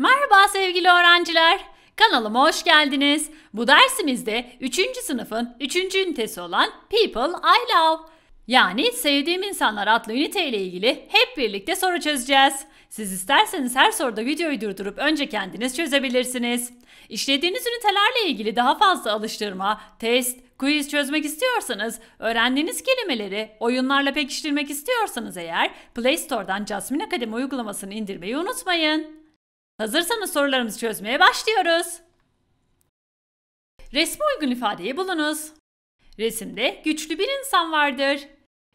Merhaba sevgili öğrenciler. Kanalıma hoş geldiniz. Bu dersimizde 3. sınıfın 3. ünitesi olan People I Love yani Sevdiğim insanlar adlı ünite ile ilgili hep birlikte soru çözeceğiz. Siz isterseniz her soruda videoyu durdurup önce kendiniz çözebilirsiniz. İşlediğiniz ünitelerle ilgili daha fazla alıştırma, test, quiz çözmek istiyorsanız, öğrendiğiniz kelimeleri oyunlarla pekiştirmek istiyorsanız eğer Play Store'dan Jasmine Akademi uygulamasını indirmeyi unutmayın. Hazırsanız sorularımızı çözmeye başlıyoruz. Resme uygun ifadeyi bulunuz. Resimde güçlü bir insan vardır.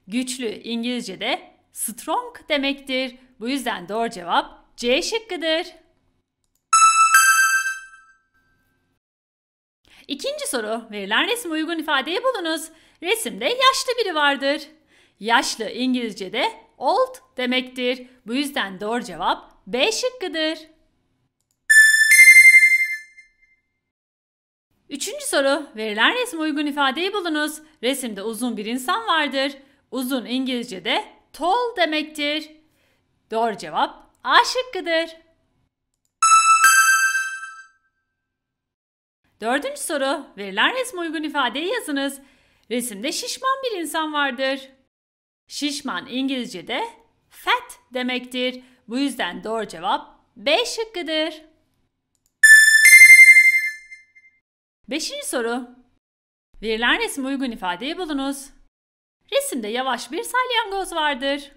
Güçlü İngilizce'de strong demektir. Bu yüzden doğru cevap C şıkkıdır. İkinci soru. Verilen resme uygun ifadeyi bulunuz. Resimde yaşlı biri vardır. Yaşlı İngilizce'de old demektir. Bu yüzden doğru cevap B şıkkıdır. Üçüncü soru. Verilen resme uygun ifadeyi bulunuz. Resimde uzun bir insan vardır. Uzun İngilizce'de tall demektir. Doğru cevap A şıkkıdır. Dördüncü soru. Verilen resme uygun ifadeyi yazınız. Resimde şişman bir insan vardır. Şişman İngilizce'de fat demektir. Bu yüzden doğru cevap B şıkkıdır. Beşinci soru. Verilen resme uygun ifadeyi bulunuz. Resimde yavaş bir salyangoz vardır.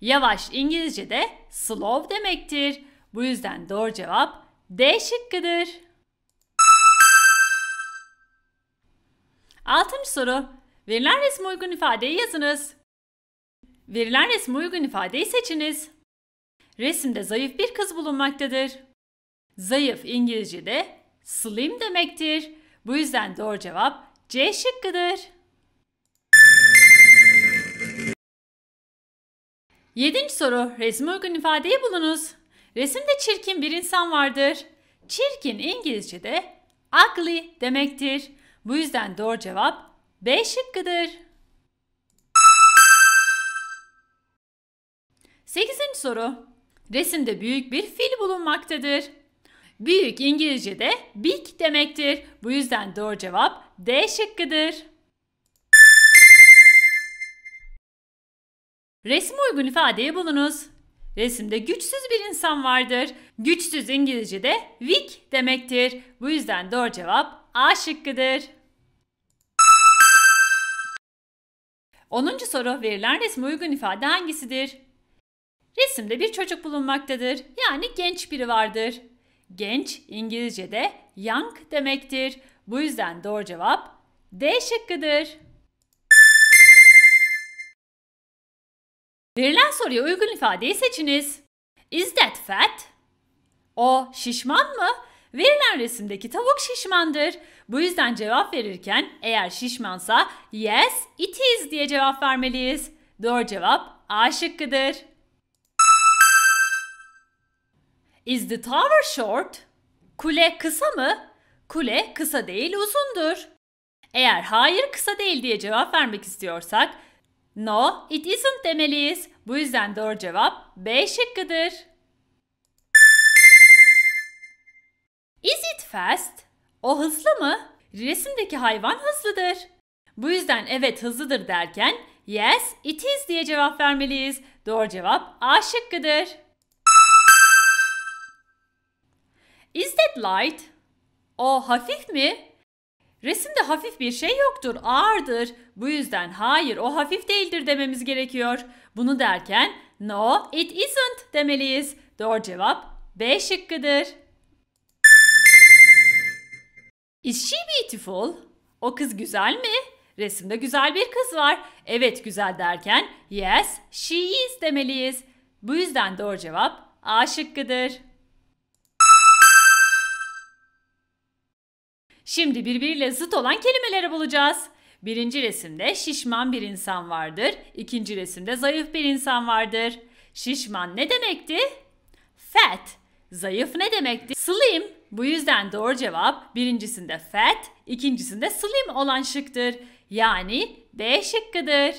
Yavaş İngilizce'de slow demektir. Bu yüzden doğru cevap D şıkkıdır. Altıncı soru. Verilen resme uygun ifadeyi yazınız. Verilen resme uygun ifadeyi seçiniz. Resimde zayıf bir kız bulunmaktadır. Zayıf İngilizce'de slim demektir. Bu yüzden doğru cevap C şıkkıdır. 7. soru. Resme uygun ifadeyi bulunuz. Resimde çirkin bir insan vardır. Çirkin İngilizce'de ugly demektir. Bu yüzden doğru cevap B şıkkıdır. 8. soru. Resimde büyük bir fil bulunmaktadır. Büyük İngilizce'de big demektir. Bu yüzden doğru cevap D şıkkıdır. Resme uygun ifadeyi bulunuz. Resimde güçsüz bir insan vardır. Güçsüz İngilizce'de weak demektir. Bu yüzden doğru cevap A şıkkıdır. 10. soru verilen resme uygun ifade hangisidir? Resimde bir çocuk bulunmaktadır. Yani genç biri vardır. Genç İngilizce'de young demektir. Bu yüzden doğru cevap D şıkkıdır. Verilen soruya uygun ifadeyi seçiniz. Is that fat? O şişman mı? Verilen resimdeki tavuk şişmandır. Bu yüzden cevap verirken eğer şişmansa yes it is diye cevap vermeliyiz. Doğru cevap A şıkkıdır. Is the tower short? Kule kısa mı? Kule kısa değil uzundur. Eğer hayır kısa değil diye cevap vermek istiyorsak no it isn't demeliyiz. Bu yüzden doğru cevap B şıkkıdır. Is it fast? O hızlı mı? Resimdeki hayvan hızlıdır. Bu yüzden evet hızlıdır derken yes it is diye cevap vermeliyiz. Doğru cevap A şıkkıdır. Is that light? O hafif mi? Resimde hafif bir şey yoktur, ağırdır. Bu yüzden hayır o hafif değildir dememiz gerekiyor. Bunu derken no it isn't demeliyiz. Doğru cevap B şıkkıdır. Is she beautiful? O kız güzel mi? Resimde güzel bir kız var. Evet güzel derken yes she is demeliyiz. Bu yüzden doğru cevap A şıkkıdır. Şimdi birbiriyle zıt olan kelimeleri bulacağız. Birinci resimde şişman bir insan vardır. İkinci resimde zayıf bir insan vardır. Şişman ne demekti? Fat. Zayıf ne demekti? Slim. Bu yüzden doğru cevap birincisinde fat, ikincisinde slim olan şıktır. Yani B şıkkıdır.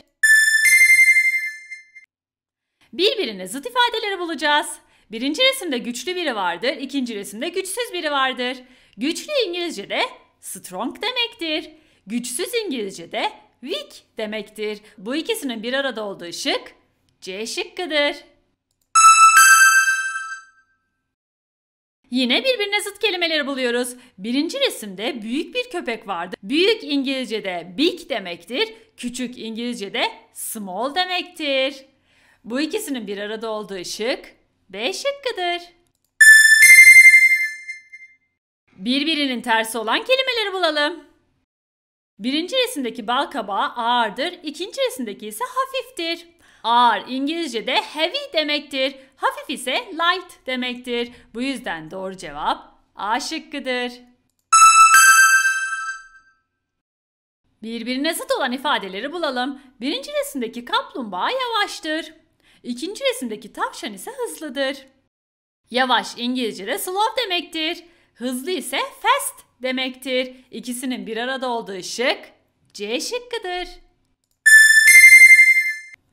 Birbirine zıt ifadeleri bulacağız. Birinci resimde güçlü biri vardır, ikinci resimde güçsüz biri vardır. Güçlü İngilizce'de strong demektir. Güçsüz İngilizce'de weak demektir. Bu ikisinin bir arada olduğu şık C şıkkıdır. Yine birbirine zıt kelimeleri buluyoruz. Birinci resimde büyük bir köpek vardı. Büyük İngilizce'de big demektir. Küçük İngilizce'de small demektir. Bu ikisinin bir arada olduğu şık B şıkkıdır. Birbirinin tersi olan kelimeleri bulalım. Birinci resimdeki bal kabağı ağırdır, ikinci resimdeki ise hafiftir. Ağır İngilizce'de heavy demektir, hafif ise light demektir. Bu yüzden doğru cevap A şıkkıdır. Birbirine zıt olan ifadeleri bulalım. Birinci resimdeki kaplumbağa yavaştır. İkinci resimdeki tavşan ise hızlıdır. Yavaş İngilizce'de slow demektir. Hızlı ise fast demektir. İkisinin bir arada olduğu şık C şıkkıdır.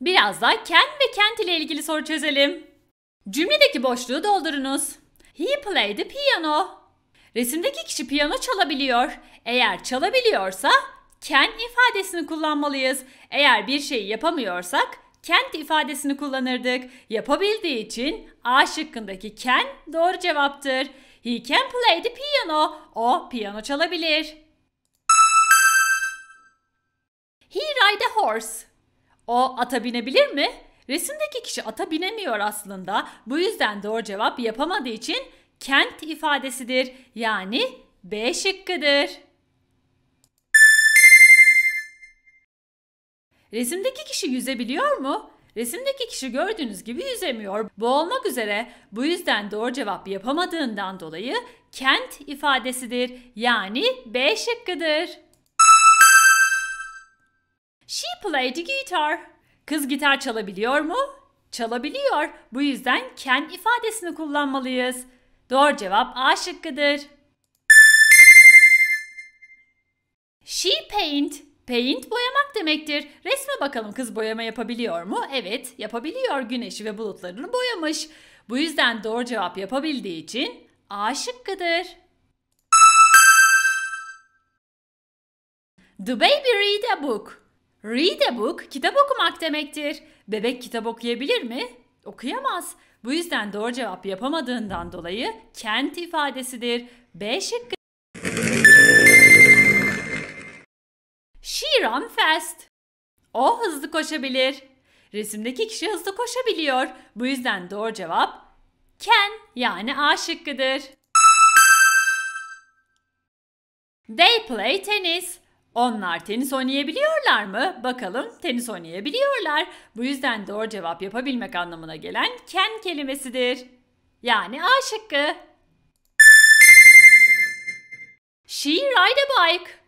Biraz daha can ve kent ile ilgili soru çözelim. Cümledeki boşluğu doldurunuz. He played the piano. Resimdeki kişi piyano çalabiliyor. Eğer çalabiliyorsa can ifadesini kullanmalıyız. Eğer bir şeyi yapamıyorsak kent ifadesini kullanırdık. Yapabildiği için A şıkkındaki can doğru cevaptır. He can play the piano. O piyano çalabilir. He ride a horse. O ata binebilir mi? Resimdeki kişi ata binemiyor aslında. Bu yüzden doğru cevap yapamadığı için kent ifadesidir. Yani B şıkkıdır. Resimdeki kişi yüzebiliyor mu? Resimdeki kişi gördüğünüz gibi yüzemiyor. Boğulmak üzere bu yüzden doğru cevap yapamadığından dolayı kent ifadesidir. Yani B şıkkıdır. She played the guitar. Kız gitar çalabiliyor mu? Çalabiliyor. Bu yüzden can ifadesini kullanmalıyız. Doğru cevap A şıkkıdır. She paint. Paint boyamak demektir. Resme bakalım kız boyama yapabiliyor mu? Evet, yapabiliyor. Güneşi ve bulutlarını boyamış. Bu yüzden doğru cevap yapabildiği için A şıkkıdır. The baby read a book. Read a book kitap okumak demektir. Bebek kitap okuyabilir mi? Okuyamaz. Bu yüzden doğru cevap yapamadığından dolayı kent ifadesidir. B şıkkı run fast. O hızlı koşabilir. Resimdeki kişi hızlı koşabiliyor. Bu yüzden doğru cevap Ken, yani A şıkkıdır. They play tennis. Onlar tenis oynayabiliyorlar mı? Bakalım tenis oynayabiliyorlar. Bu yüzden doğru cevap yapabilmek anlamına gelen can kelimesidir. Yani A şıkkı. She ride a bike.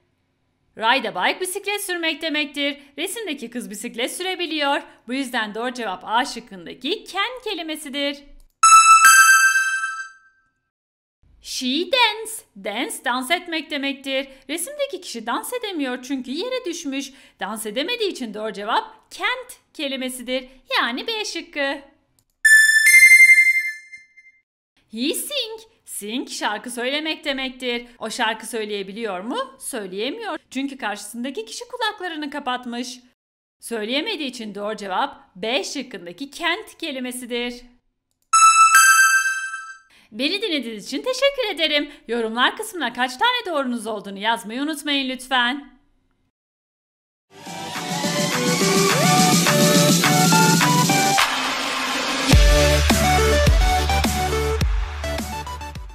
Ride a bike bisiklet sürmek demektir. Resimdeki kız bisiklet sürebiliyor. Bu yüzden doğru cevap A şıkkındaki can kelimesidir. She dance. Dance dans etmek demektir. Resimdeki kişi dans edemiyor çünkü yere düşmüş. Dans edemediği için doğru cevap kent kelimesidir. Yani B şıkkı. He sing. Sing şarkı söylemek demektir. O şarkı söyleyebiliyor mu? Söyleyemiyor. Çünkü karşısındaki kişi kulaklarını kapatmış. Söyleyemediği için doğru cevap B şıkkındaki kent kelimesidir. Beni dinlediğiniz için teşekkür ederim. Yorumlar kısmına kaç tane doğrunuz olduğunu yazmayı unutmayın lütfen.